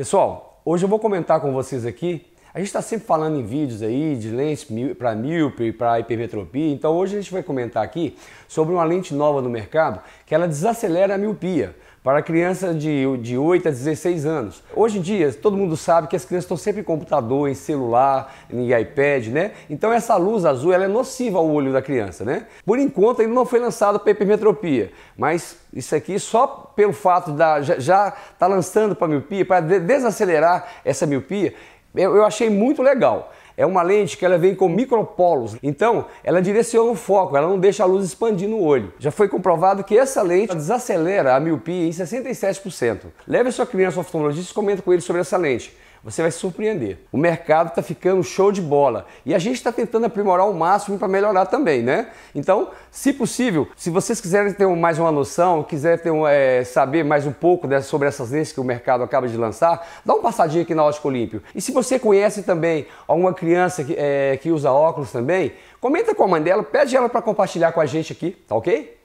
Pessoal, hoje eu vou comentar com vocês aqui. A gente está sempre falando em vídeos aí de lentes para míope, para hipermetropia. Então hoje a gente vai comentar aqui sobre uma lente nova no mercado que ela desacelera a miopia para crianças de, de 8 a 16 anos. Hoje em dia, todo mundo sabe que as crianças estão sempre em computador, em celular, em iPad, né? Então essa luz azul ela é nociva ao olho da criança, né? Por enquanto ainda não foi lançado para hipermetropia, mas isso aqui só pelo fato da já, já tá lançando para miopia, para desacelerar essa miopia, eu, eu achei muito legal. É uma lente que ela vem com micropolos, então ela direciona o foco, ela não deixa a luz expandir no olho. Já foi comprovado que essa lente desacelera a miopia em 67%. Leve a sua criança ao oftalmologista e comente com ele sobre essa lente. Você vai se surpreender. O mercado está ficando show de bola e a gente está tentando aprimorar o máximo para melhorar também, né? Então, se possível, se vocês quiserem ter mais uma noção, quiserem ter um, é, saber mais um pouco dessa, sobre essas leis que o mercado acaba de lançar, dá uma passadinha aqui na Ótica Olímpio. E se você conhece também alguma criança que, é, que usa óculos também, comenta com a mãe dela, pede ela para compartilhar com a gente aqui, tá ok?